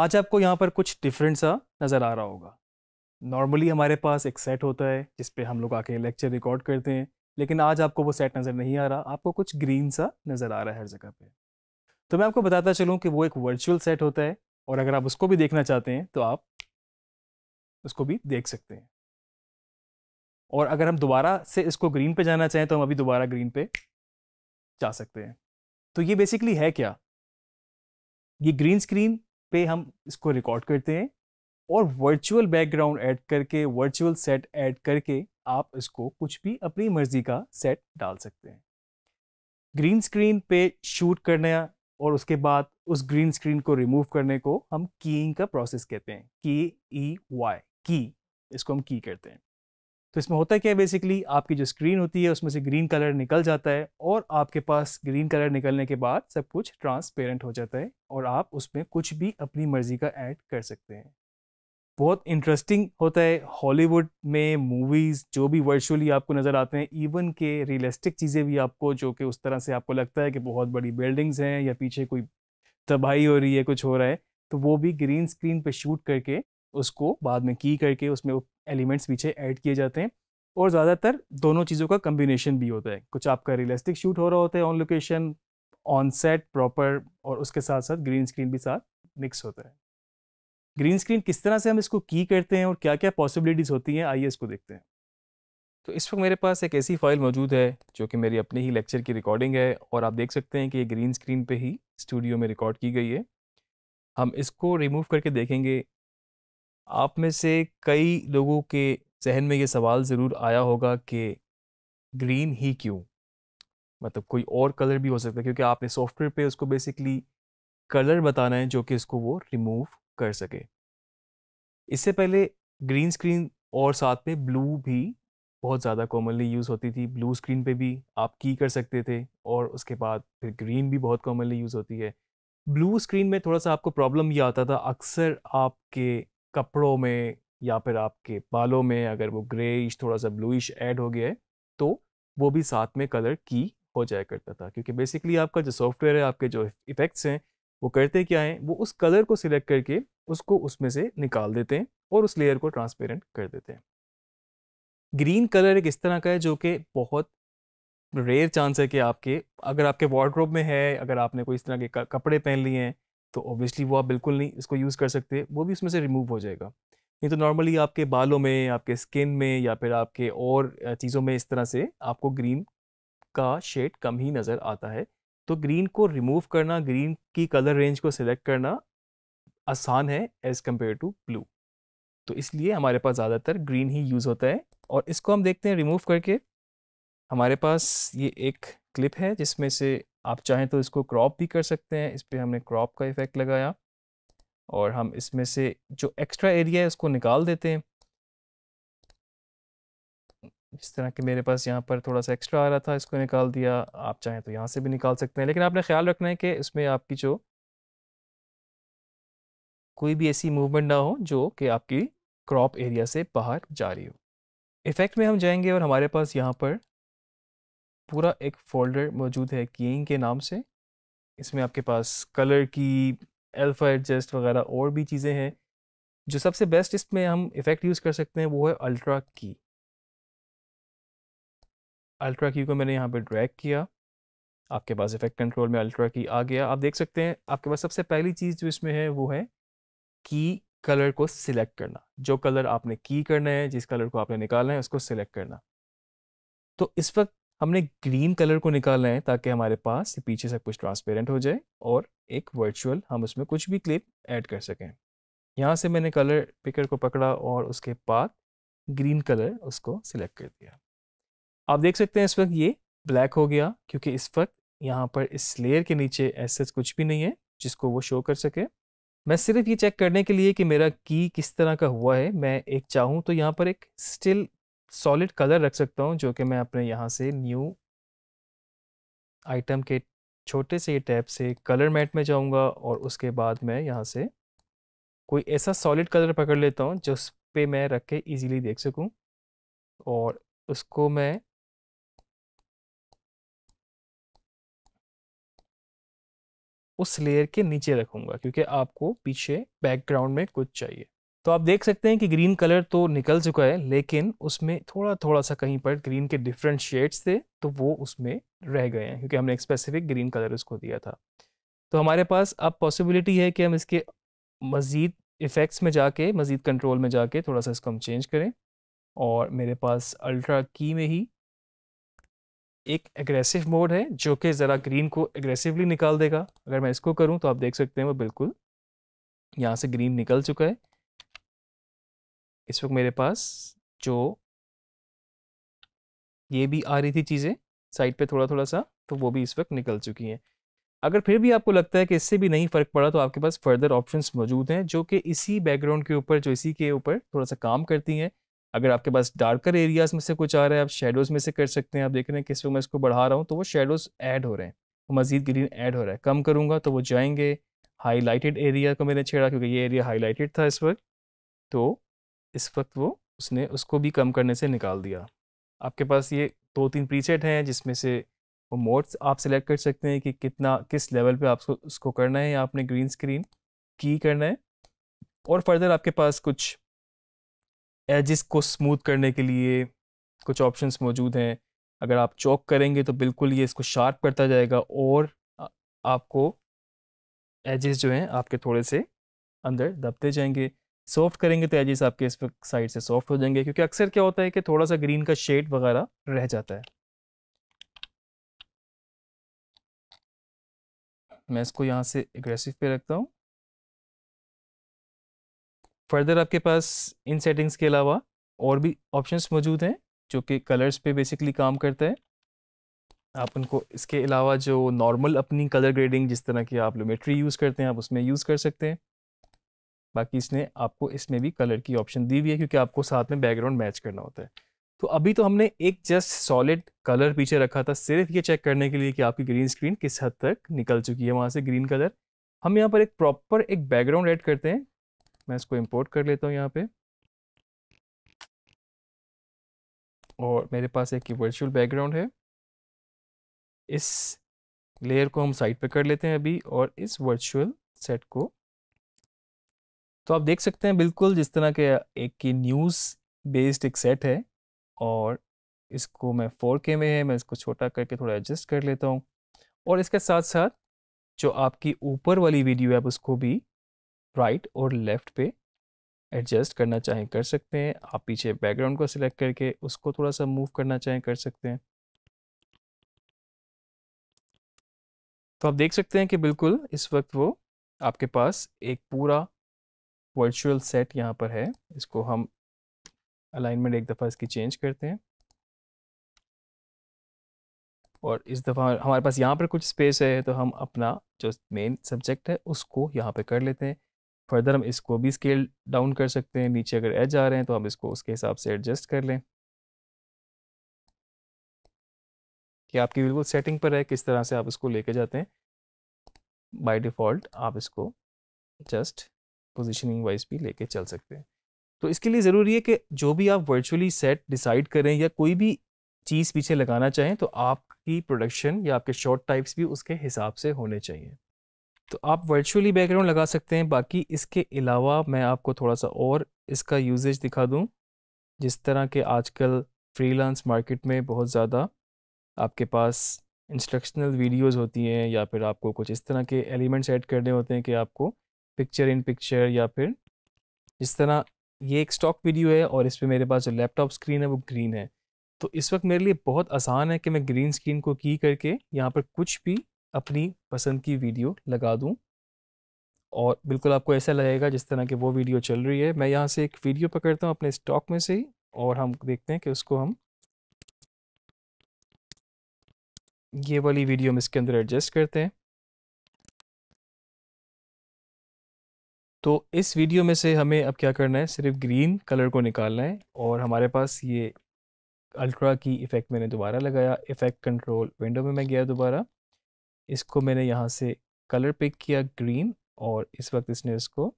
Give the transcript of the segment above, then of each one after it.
आज आपको यहाँ पर कुछ डिफरेंट सा नज़र आ रहा होगा नॉर्मली हमारे पास एक सेट होता है जिस हम लोग आके लेक्चर रिकॉर्ड करते हैं लेकिन आज आपको वो सेट नज़र नहीं आ रहा आपको कुछ ग्रीन सा नज़र आ रहा है हर जगह पे तो मैं आपको बताता चलूँ कि वो एक वर्चुअल सेट होता है और अगर आप उसको भी देखना चाहते हैं तो आप उसको भी देख सकते हैं और अगर हम दोबारा से इसको ग्रीन पे जाना चाहें तो हम अभी दोबारा ग्रीन पे जा सकते हैं तो ये बेसिकली है क्या ये ग्रीन स्क्रीन पे हम इसको रिकॉर्ड करते हैं और वर्चुअल बैकग्राउंड ऐड करके वर्चुअल सेट ऐड करके आप इसको कुछ भी अपनी मर्जी का सेट डाल सकते हैं ग्रीन स्क्रीन पे शूट करना और उसके बाद उस ग्रीन स्क्रीन को रिमूव करने को हम कीइंग का प्रोसेस कहते हैं की ई वाई की इसको हम की करते हैं तो इसमें होता है क्या है बेसिकली आपकी जो स्क्रीन होती है उसमें से ग्रीन कलर निकल जाता है और आपके पास ग्रीन कलर निकलने के बाद सब कुछ ट्रांसपेरेंट हो जाता है और आप उसमें कुछ भी अपनी मर्ज़ी का ऐड कर सकते हैं बहुत इंटरेस्टिंग होता है हॉलीवुड में मूवीज़ जो भी वर्चुअली आपको नज़र आते हैं इवन के रियलिस्टिक चीज़ें भी आपको जो कि उस तरह से आपको लगता है कि बहुत बड़ी बिल्डिंग्स हैं या पीछे कोई तबाही हो रही है कुछ हो रहा है तो वो भी ग्रीन स्क्रीन पे शूट करके उसको बाद में की करके उसमें एलिमेंट्स पीछे ऐड किए जाते हैं और ज़्यादातर दोनों चीज़ों का कम्बिनेशन भी होता है कुछ आपका रियलिस्टिक शूट हो रहा होता है on location on set proper और उसके साथ साथ ग्रीन स्क्रीन भी साथ मिक्स होता है ग्रीन स्क्रीन किस तरह से हम इसको की करते हैं और क्या क्या पॉसिबिलिटीज़ होती हैं आइए इसको देखते हैं तो इस वक्त मेरे पास एक ऐसी फ़ाइल मौजूद है जो कि मेरी अपने ही लेक्चर की रिकॉर्डिंग है और आप देख सकते हैं कि ये ग्रीन स्क्रीन पे ही स्टूडियो में रिकॉर्ड की गई है हम इसको रिमूव करके देखेंगे आप में से कई लोगों के जहन में ये सवाल ज़रूर आया होगा कि ग्रीन ही क्यों मतलब कोई और कलर भी हो सकता है क्योंकि आपने सॉफ्टवेयर पे उसको बेसिकली कलर बताना है जो कि इसको वो रिमूव कर सके इससे पहले ग्रीन स्क्रीन और साथ में ब्लू भी बहुत ज़्यादा कॉमनली यूज़ होती थी ब्लू स्क्रीन पे भी आप की कर सकते थे और उसके बाद फिर ग्रीन भी बहुत कॉमनली यूज़ होती है ब्लू स्क्रीन में थोड़ा सा आपको प्रॉब्लम ये आता था अक्सर आपके कपड़ों में या फिर आपके बालों में अगर वो ग्रेइश थोड़ा सा ब्लूइश ऐड हो गया है तो वो भी साथ में कलर की हो जाया करता था क्योंकि बेसिकली आपका जो सॉफ्टवेयर है आपके जो इफ़ेक्ट्स हैं वो करते क्या हैं वो उस कलर को सिलेक्ट करके उसको उसमें से निकाल देते हैं और उस लेयर को ट्रांसपेरेंट कर देते हैं ग्रीन कलर एक इस तरह का है जो कि बहुत रेयर चांस है कि आपके अगर आपके वार्ड्रोब में है अगर आपने कोई इस तरह के कपड़े पहन लिए हैं तो ऑब्वियसली वो आप बिल्कुल नहीं इसको यूज़ कर सकते वो भी उसमें से रिमूव हो जाएगा नहीं तो नॉर्मली आपके बालों में आपके स्किन में या फिर आपके और चीज़ों में इस तरह से आपको ग्रीन का शेड कम ही नज़र आता है तो ग्रीन को रिमूव करना ग्रीन की कलर रेंज को सिलेक्ट करना आसान है एज़ कम्पेयर टू ब्लू तो इसलिए हमारे पास ज़्यादातर ग्रीन ही यूज़ होता है और इसको हम देखते हैं रिमूव करके हमारे पास ये एक क्लिप है जिसमें से आप चाहें तो इसको क्रॉप भी कर सकते हैं इस पर हमने क्रॉप का इफ़ेक्ट लगाया और हम इसमें से जो एक्स्ट्रा एरिया है उसको निकाल देते हैं जिस तरह के मेरे पास यहाँ पर थोड़ा सा एक्स्ट्रा आ रहा था इसको निकाल दिया आप चाहें तो यहाँ से भी निकाल सकते हैं लेकिन आपने ख्याल रखना है कि इसमें आपकी जो कोई भी ऐसी मूवमेंट ना हो जो कि आपकी क्रॉप एरिया से बाहर जा रही हो इफ़ेक्ट में हम जाएंगे और हमारे पास यहाँ पर पूरा एक फोल्डर मौजूद है कीइंग के नाम से इसमें आपके पास कलर की एल्फा एडजस्ट वगैरह और भी चीज़ें हैं जो सबसे बेस्ट इसमें हम इफ़ेक्ट यूज़ कर सकते हैं वो है अल्ट्रा की अल्ट्रा की को मैंने यहाँ पर ड्रैग किया आपके पास इफेक्ट कंट्रोल में अल्ट्रा की आ गया आप देख सकते हैं आपके पास सबसे पहली चीज़ जो इसमें है वो है की कलर को सिलेक्ट करना जो कलर आपने की करना है जिस कलर को आपने निकालना है उसको सिलेक्ट करना तो इस वक्त हमने ग्रीन कलर को निकालना है ताकि हमारे पास पीछे सब कुछ ट्रांसपेरेंट हो जाए और एक वर्चुअल हम उसमें कुछ भी क्लिप ऐड कर सकें यहाँ से मैंने कलर पिकर को पकड़ा और उसके बाद ग्रीन कलर उसको सिलेक्ट कर दिया आप देख सकते हैं इस वक्त ये ब्लैक हो गया क्योंकि इस वक्त यहाँ पर इस लेयर के नीचे ऐसे कुछ भी नहीं है जिसको वो शो कर सके मैं सिर्फ ये चेक करने के लिए कि मेरा की किस तरह का हुआ है मैं एक चाहूँ तो यहाँ पर एक स्टिल सॉलिड कलर रख सकता हूँ जो कि मैं अपने यहाँ से न्यू आइटम के छोटे से टैब से कलर मैट में जाऊँगा और उसके बाद मैं यहाँ से कोई ऐसा सॉलिड कलर पकड़ लेता हूँ जिस पे मैं रख के ईज़िली देख सकूँ और उसको मैं उस लेयर के नीचे रखूँगा क्योंकि आपको पीछे बैकग्राउंड में कुछ चाहिए तो आप देख सकते हैं कि ग्रीन कलर तो निकल चुका है लेकिन उसमें थोड़ा थोड़ा सा कहीं पर ग्रीन के डिफरेंट शेड्स थे तो वो उसमें रह गए हैं क्योंकि हमने एक स्पेसिफिक ग्रीन कलर उसको दिया था तो हमारे पास अब पॉसिबिलिटी है कि हम इसके मज़ीद इफ़ेक्ट्स में जाके मज़ीद कंट्रोल में जाके थोड़ा सा इसको हम चेंज करें और मेरे पास अल्ट्रा की में ही एक एग्रेसिव मोड है जो कि ज़रा ग्रीन को एग्रेसिवली निकाल देगा अगर मैं इसको करूँ तो आप देख सकते हैं वो बिल्कुल यहाँ से ग्रीन निकल चुका है इस वक्त मेरे पास जो ये भी आ रही थी चीज़ें साइड पे थोड़ा थोड़ा सा तो वो भी इस वक्त निकल चुकी हैं अगर फिर भी आपको लगता है कि इससे भी नहीं फ़र्क पड़ा तो आपके पास फर्दर ऑप्शंस मौजूद हैं जो कि इसी बैकग्राउंड के ऊपर जो इसी के ऊपर थोड़ा सा काम करती हैं अगर आपके पास डार्कर एरियाज़ में से कुछ आ रहा है आप शेडोज़ में से कर सकते हैं आप देख रहे हैं किस वक्त मैं इसको बढ़ा रहा हूँ तो वो शेडोज़ ऐड हो रहे हैं तो मज़ीद ग्रीन ऐड हो रहा है कम करूँगा तो वो जाएंगे हाईलाइटेड एरिया को मैंने छेड़ा क्योंकि ये एरिया हाईलाइटेड था इस वक्त तो इस वक्त वो उसने उसको भी कम करने से निकाल दिया आपके पास ये दो तीन प्रीसेट हैं जिसमें से वो मोड्स आप सिलेक्ट कर सकते हैं कि कितना किस लेवल पे आपको उसको करना है या आपने ग्रीन स्क्रीन की करना है और फर्दर आपके पास कुछ एजिस को स्मूथ करने के लिए कुछ ऑप्शंस मौजूद हैं अगर आप चौक करेंगे तो बिल्कुल ये इसको शार्प करता जाएगा और आपको एजेस जो हैं आपके थोड़े से अंदर दबते जाएंगे सॉफ्ट करेंगे तो एजेस आपके इस साइड से सॉफ्ट हो जाएंगे क्योंकि अक्सर क्या होता है कि थोड़ा सा ग्रीन का शेड वगैरह रह जाता है मैं इसको यहाँ से एग्रेसिव पे रखता हूँ फर्दर आपके पास इन सेटिंग्स के अलावा और भी ऑप्शंस मौजूद हैं जो कि कलर्स पे बेसिकली काम करता है आप उनको इसके अलावा जो नॉर्मल अपनी कलर ग्रेडिंग जिस तरह की आप लोमेट्री यूज़ करते हैं आप उसमें यूज़ कर सकते हैं बाकी इसने आपको इसमें भी कलर की ऑप्शन दी हुई है क्योंकि आपको साथ में बैकग्राउंड मैच करना होता है तो अभी तो हमने एक जस्ट सॉलिड कलर पीछे रखा था सिर्फ ये चेक करने के लिए कि आपकी ग्रीन स्क्रीन किस हद तक निकल चुकी है वहाँ से ग्रीन कलर हम यहाँ पर एक प्रॉपर एक बैकग्राउंड ऐड करते हैं मैं इसको इम्पोर्ट कर लेता हूँ यहाँ पे और मेरे पास एक वर्चुअल बैकग्राउंड है इस लेयर को हम साइड पर कर लेते हैं अभी और इस वर्चुअल सेट को तो आप देख सकते हैं बिल्कुल जिस तरह के एक की न्यूज़ बेस्ड एक सेट है और इसको मैं फोर के में है मैं इसको छोटा करके थोड़ा एडजस्ट कर लेता हूँ और इसके साथ साथ जो आपकी ऊपर वाली वीडियो है आप उसको भी राइट और लेफ्ट पे एडजस्ट करना चाहें कर सकते हैं आप पीछे बैकग्राउंड को सिलेक्ट करके उसको थोड़ा सा मूव करना चाहें कर सकते हैं तो आप देख सकते हैं कि बिल्कुल इस वक्त वो आपके पास एक पूरा वर्चुअल सेट यहाँ पर है इसको हम अलाइनमेंट एक दफ़ा इसकी चेंज करते हैं और इस दफ़ा हमारे पास यहाँ पर कुछ स्पेस है तो हम अपना जो मेन सब्जेक्ट है उसको यहाँ पे कर लेते हैं फर्दर हम इसको भी स्केल डाउन कर सकते हैं नीचे अगर एज आ रहे हैं तो हम इसको उसके हिसाब से एडजस्ट कर लें कि आपकी बिल्कुल सेटिंग पर है किस तरह से आप इसको लेके जाते हैं बाय डिफ़ॉल्ट आप इसको जस्ट पोजिशनिंग वाइज भी लेके चल सकते हैं तो इसके लिए ज़रूरी है कि जो भी आप वर्चुअली सेट डिसाइड करें या कोई भी चीज़ पीछे लगाना चाहें तो आपकी प्रोडक्शन या आपके शॉर्ट टाइप्स भी उसके हिसाब से होने चाहिए तो आप वर्चुअली बैकग्राउंड लगा सकते हैं बाकी इसके अलावा मैं आपको थोड़ा सा और इसका यूजेज दिखा दूँ जिस तरह के आजकल फ्रीलांस मार्केट में बहुत ज़्यादा आपके पास इंस्ट्रक्शनल वीडियोस होती हैं या फिर आपको कुछ इस तरह के एलिमेंट्स ऐड करने होते हैं कि आपको पिक्चर इन पिक्चर या फिर इस तरह ये एक स्टॉक वीडियो है और इस पर मेरे पास जो लैपटॉप स्क्रीन है वो ग्रीन है तो इस वक्त मेरे लिए बहुत आसान है कि मैं ग्रीन स्क्रीन को की करके यहाँ पर कुछ भी अपनी पसंद की वीडियो लगा दूँ और बिल्कुल आपको ऐसा लगेगा जिस तरह की वो वीडियो चल रही है मैं यहाँ से एक वीडियो पकड़ता हूँ अपने स्टॉक में से ही और हम देखते हैं कि उसको हम ये वाली वीडियो हम इसके अंदर एडजस्ट करते हैं तो इस वीडियो में से हमें अब क्या करना है सिर्फ ग्रीन कलर को निकालना है और हमारे पास ये अल्ट्रा की इफ़ेक्ट मैंने दोबारा लगाया इफ़ेक्ट कंट्रोल विंडो में मैं गया दोबारा इसको मैंने यहाँ से कलर पिक किया ग्रीन और इस वक्त इसने इसको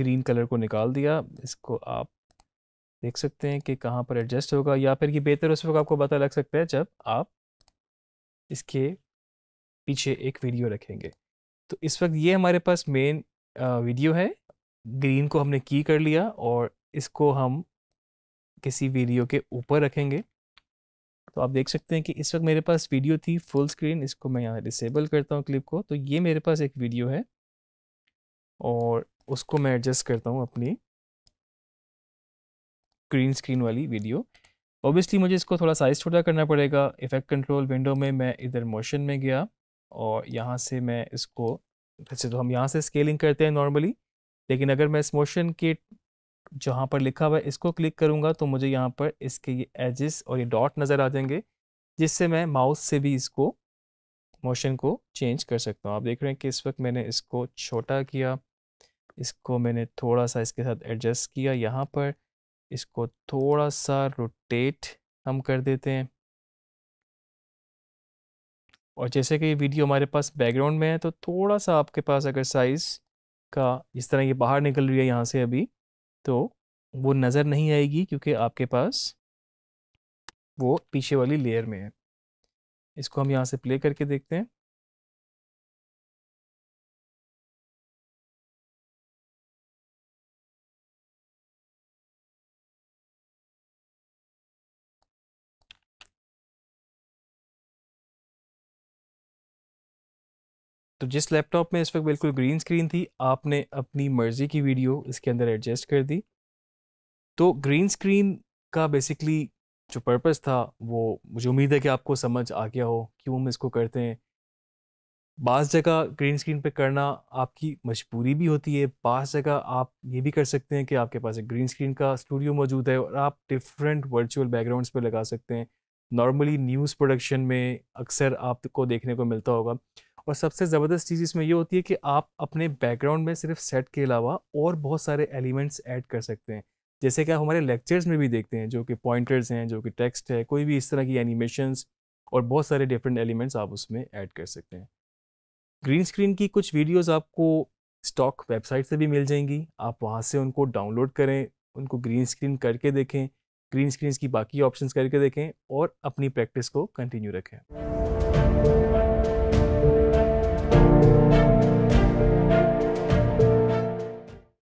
ग्रीन कलर को निकाल दिया इसको आप देख सकते हैं कि कहाँ पर एडजस्ट होगा या फिर ये बेहतर उस वक्त आपको पता लग सकता है जब आप इसके पीछे एक वीडियो रखेंगे तो इस वक्त ये हमारे पास मेन वीडियो है ग्रीन को हमने की कर लिया और इसको हम किसी वीडियो के ऊपर रखेंगे तो आप देख सकते हैं कि इस वक्त मेरे पास वीडियो थी फुल स्क्रीन इसको मैं यहाँ डिसेबल करता हूँ क्लिप को तो ये मेरे पास एक वीडियो है और उसको मैं एडजस्ट करता हूँ अपनी ग्रीन स्क्रीन वाली वीडियो ऑब्वियसली मुझे इसको थोड़ा साइज़ छोटा करना पड़ेगा इफ़ेक्ट कंट्रोल विंडो में मैं इधर मोशन में गया और यहाँ से मैं इसको वैसे तो हम यहाँ से स्केलिंग करते हैं नॉर्मली लेकिन अगर मैं इस मोशन के जहाँ पर लिखा हुआ है इसको क्लिक करूँगा तो मुझे यहाँ पर इसके ये एजेस और ये डॉट नज़र आ जाएंगे जिससे मैं माउस से भी इसको मोशन को चेंज कर सकता हूँ आप देख रहे हैं कि इस वक्त मैंने इसको छोटा किया इसको मैंने थोड़ा सा इसके साथ एडजस्ट किया यहाँ पर इसको थोड़ा सा रोटेट हम कर देते हैं और जैसे कि ये वीडियो हमारे पास बैकग्राउंड में है तो थोड़ा सा आपके पास अगर साइज़ का जिस तरह ये बाहर निकल रही है यहाँ से अभी तो वो नज़र नहीं आएगी क्योंकि आपके पास वो पीछे वाली लेयर में है इसको हम यहाँ से प्ले करके देखते हैं तो जिस लैपटॉप में इस वक्त बिल्कुल ग्रीन स्क्रीन थी आपने अपनी मर्ज़ी की वीडियो इसके अंदर एडजस्ट कर दी तो ग्रीन स्क्रीन का बेसिकली जो पर्पस था वो मुझे उम्मीद है कि आपको समझ आ गया हो क्यों हम इसको करते हैं बास जगह ग्रीन स्क्रीन पे करना आपकी मजबूरी भी होती है बास जगह आप ये भी कर सकते हैं कि आपके पास एक ग्रीन स्क्रीन का स्टूडियो मौजूद है और आप डिफरेंट वर्चुअल बैकग्राउंड्स पे लगा सकते हैं नॉर्मली न्यूज़ प्रोडक्शन में अक्सर आपको देखने को मिलता होगा और सबसे ज़बरदस्त चीज़ इसमें ये होती है कि आप अपने बैकग्राउंड में सिर्फ सेट के अलावा और बहुत सारे एलिमेंट्स ऐड कर सकते हैं जैसे कि आप हमारे लेक्चर्स में भी देखते हैं जो कि पॉइंटर्स हैं जो कि टेक्स्ट है कोई भी इस तरह की एनिमेशंस और बहुत सारे डिफरेंट एलिमेंट्स आप उसमें ऐड कर सकते हैं ग्रीन स्क्रीन की कुछ वीडियोज़ आपको स्टॉक वेबसाइट से भी मिल जाएंगी आप वहाँ से उनको डाउनलोड करें उनको ग्रीन स्क्रीन करके देखें ग्रीन स्क्रीन की बाकी ऑप्शन करके देखें और अपनी प्रैक्टिस को कंटिन्यू रखें